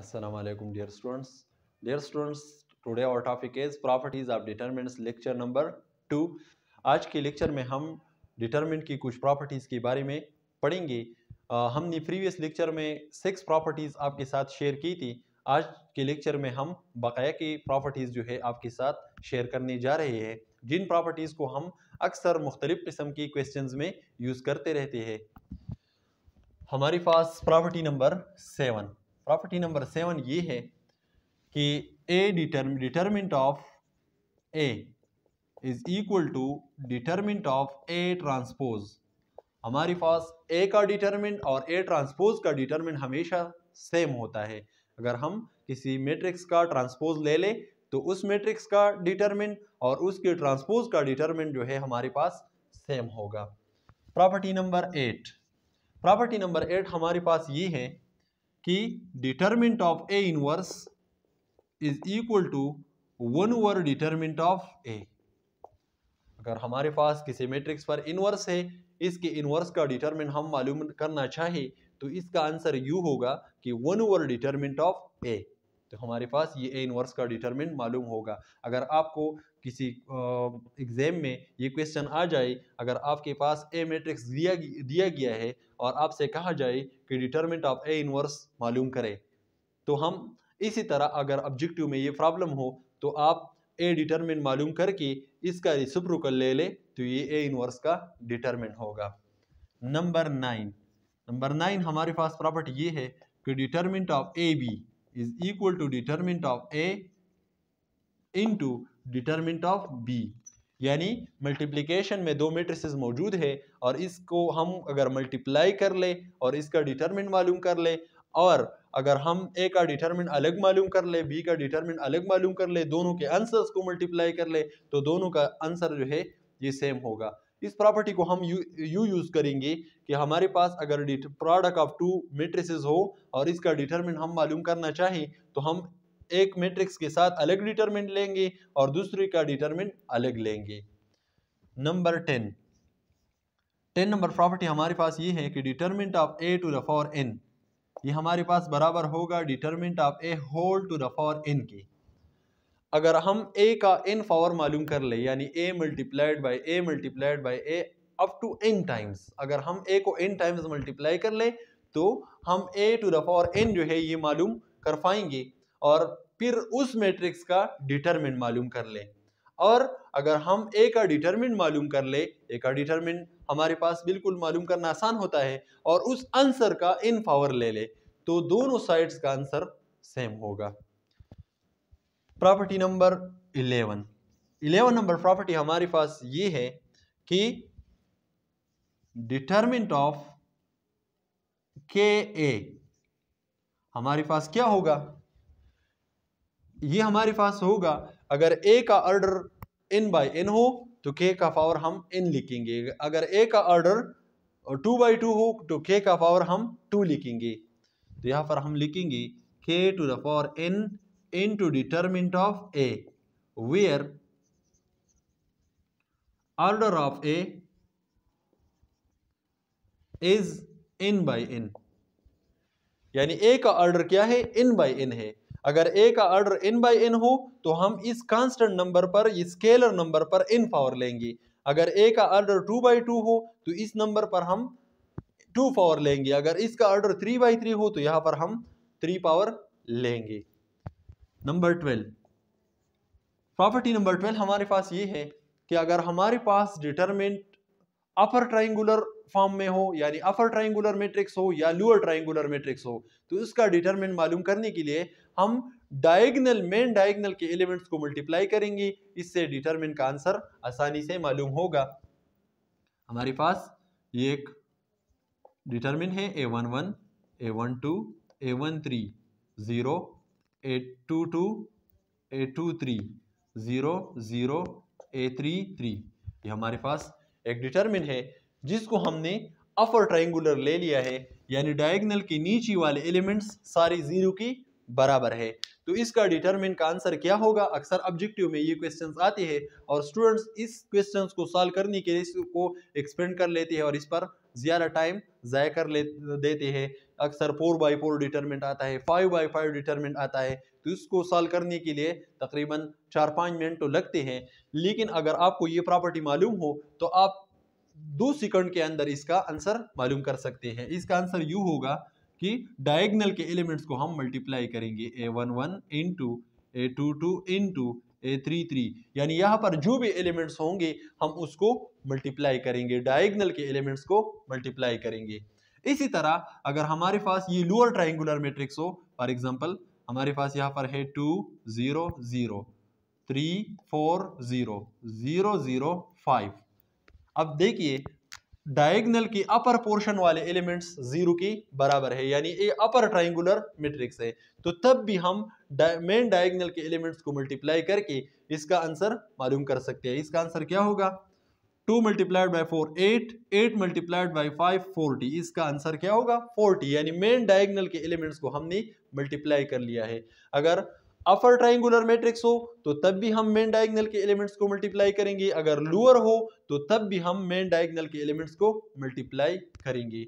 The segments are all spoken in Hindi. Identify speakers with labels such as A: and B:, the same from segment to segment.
A: Assalamualaikum dear students dear students today our topic is properties of determinants lecture number 2. आज के लेक्चर में हम डिटर्मिनेंट की कुछ प्रॉपर्टीज़ के बारे में पढ़ेंगे आ, हमने प्रीवियस लेक्चर में सिक्स प्रॉपर्टीज़ आपके साथ शेयर की थी आज के लेक्चर में हम बकाया की प्रॉपर्टीज़ जो है आपके साथ शेयर करने जा रहे हैं जिन प्रॉपर्टीज़ को हम अक्सर मुख्तलिफ़ किस्म की क्वेश्चन में यूज़ करते रहते हैं हमारे पास property number seven property number seven ये है कि ए डिटर्म determinant of A is equal to determinant of A transpose हमारे पास ए का डिटर्मिंट और ए ट्रांसपोज का डिटर्मिंट हमेशा सेम होता है अगर हम किसी मैट्रिक्स का ट्रांसपोज ले लें तो उस मैट्रिक्स का डिटर्मिन और उसके ट्रांसपोज का डिटर्मिन जो है हमारे पास सेम होगा property number eight property number eight हमारे पास ये है कि determinant of A inverse is equal to one over determinant of A अगर हमारे पास किसी मैट्रिक्स पर इनवर्स है इसके इनवर्स का डिटर्मिन हम मालूम करना चाहें तो इसका आंसर यू होगा कि one over determinant of A तो हमारे पास ये ए इनवर्स का डिटरमिनेंट मालूम होगा अगर आपको किसी एग्ज़ाम में ये क्वेश्चन आ जाए अगर आपके पास ए मैट्रिक्स दिया दिया गया है और आपसे कहा जाए कि डिटरमिनेंट ऑफ ए इनवर्स मालूम करें तो हम इसी तरह अगर ऑब्जेक्टिव में ये प्रॉब्लम हो तो आप ए डिटरमिनेंट मालूम करके इसका रिसिप्रोकल ले लें तो ये ए इनवर्स का डिटरमिनेंट होगा नंबर नाइन नंबर नाइन हमारे पास प्रॉपर्टी ये है कि determinant of A B is equal to determinant of A into determinant of B यानी मल्टीप्लिकेशन में दो मेट्रिसेस मौजूद है और इसको हम अगर मल्टीप्लाई कर ले और इसका डिटर्मिन मालूम कर ले और अगर हम ए का डिटर्मिन अलग मालूम कर ले बी का डिटर्मिन अलग मालूम कर ले दोनों के आंसर्स को मल्टीप्लाई कर ले तो दोनों का आंसर जो है ये सेम होगा इस प्रॉपर्टी को हम यू यू यूज करेंगे कि हमारे पास अगर प्रोडक्ट ऑफ टू मेट्रिसेस हो और इसका डिटरमिनेंट हम मालूम करना चाहें तो हम एक मैट्रिक्स के साथ अलग डिटरमिनेंट लेंगे और दूसरे का डिटरमिनेंट अलग लेंगे number ten ten number property हमारे पास ये है कि determinant of A to the power n ये हमारे पास बराबर होगा determinant of A whole to the power n के अगर हम ए का एन पावर मालूम कर ले यानी A multiplied by A multiplied by A up to n times अगर हम ए को एन टाइम्स मल्टीप्लाई कर ले तो हम A to the power n जो है ये मालूम कर पाएंगे और फिर उस मैट्रिक्स का डिटरमिनेंट मालूम कर लें और अगर हम ए का डिटरमिनेंट मालूम कर ले ए का डिटरमिनेंट हमारे पास बिल्कुल मालूम करना आसान होता है और उस आंसर का एन पावर ले ले तो दोनों साइड्स का आंसर सेम होगा property number eleven eleven number property हमारे पास ये है कि डिटर्मिनेंट ऑफ के ए हमारे पास क्या होगा ये हमारे पास होगा अगर ए का ऑर्डर एन बाय एन हो तो के का पावर हम एन लिखेंगे अगर ए का ऑर्डर टू बाई टू हो तो के का पावर हम टू लिखेंगे तो यहां पर हम लिखेंगे k to the power n into determinant of A where order of A is n by n यानी A का ऑर्डर क्या है n by n है अगर A का ऑर्डर n by n हो तो हम इस कांस्टेंट नंबर पर स्केलर नंबर पर n पावर लेंगे अगर A का ऑर्डर टू बाई टू हो तो इस नंबर पर हम टू पावर लेंगे अगर इसका ऑर्डर थ्री बाई थ्री हो तो यहाँ पर हम थ्री पावर लेंगे number twelve property number twelve हमारे पास ये है कि अगर हमारे पास डिटर्मेंट अपर ट्राइंगुलर फॉर्म में हो यानी अपर ट्राइंगुलर मैट्रिक्स हो या लोअर ट्राइंगुलर मैट्रिक्स हो तो इसका डिटर्मेंट मालूम करने के लिए हम डायगनल मेन डायगनल के एलिमेंट्स को मल्टीप्लाई करेंगे इससे डिटर्मेंट का आंसर आसानी से मालूम होगा हमारे पास ये एक डिटर्मेंट है A one one A one two A one three zero eight two two eight two three zero zero A three three ये हमारे पास एक डिटर्मिन है जिसको हमने अपर ट्राइंगुलर ले लिया है यानी डायगनल के नीचे वाले एलिमेंट्स सारे ज़ीरो की बराबर है तो इसका डिटर्मिन का आंसर क्या होगा अक्सर ऑब्जेक्टिव में ये क्वेश्चंस आते हैं और स्टूडेंट्स इस क्वेश्चंस को सॉल्व करने के लिए इसको एक्सपेंड कर लेते हैं और इस पर ज़्यादा टाइम ज़ाय कर ले देते हैं अक्सर फोर बाई फोर डिटरमेंट आता है फाइव बाई फाइव डिटरमेंट आता है तो इसको सॉल्व करने के लिए तकरीबन चार पाँच मिनट तो लगते हैं लेकिन अगर आपको ये प्रॉपर्टी मालूम हो तो आप दो सेकंड के अंदर इसका आंसर मालूम कर सकते हैं इसका आंसर यू होगा कि डायगनल के एलिमेंट्स को हम मल्टीप्लाई करेंगे A one one into A two two into three three यानी यहाँ पर जो भी एलिमेंट्स होंगे हम उसको मल्टीप्लाई करेंगे डायगनल के एलिमेंट्स को मल्टीप्लाई करेंगे इसी तरह अगर हमारे पास ये लोअर ट्राइंगुलर मेट्रिक्स हो फॉर एग्जाम्पल हमारे पास यहाँ पर है two zero zero three four zero zero zero five अब देखिए डायगनल की अपर पोर्शन वाले एलिमेंट्स जीरो के बराबर है यानी ये अपर ट्राइंगुलर मेट्रिक्स है तो तब भी हम मेन डायगनल के एलिमेंट्स को मल्टीप्लाई करके इसका आंसर मालूम कर सकते हैं इसका आंसर क्या होगा two multiplied by four eight eight multiplied by five forty इसका आंसर क्या होगा फोर्टी यानी मेन डायगनल के एलिमेंट्स को हमने मल्टीप्लाई कर लिया है अगर अपर ट्राइंगुलर मैट्रिक्स हो तो तब भी हम मेन डायगनल के एलिमेंट्स को मल्टीप्लाई करेंगे अगर लोअर हो तो तब भी हम मेन डायगनल के एलिमेंट्स को मल्टीप्लाई करेंगे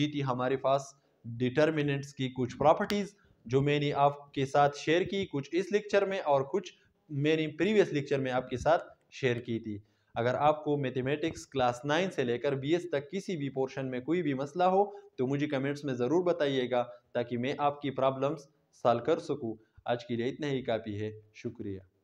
A: ये थी हमारे पास डिटर्मिनेंट्स की कुछ प्रॉपर्टीज जो मैंने आपके साथ शेयर की कुछ इस लेक्चर में और कुछ मैंने प्रीवियस लेक्चर में आपके साथ शेयर की थी अगर आपको मैथमेटिक्स क्लास नाइन से लेकर बीएस तक किसी भी पोर्शन में कोई भी मसला हो तो मुझे कमेंट्स में ज़रूर बताइएगा ताकि मैं आपकी प्रॉब्लम्स सॉल्व कर सकूँ आज के लिए इतना ही काफ़ी है शुक्रिया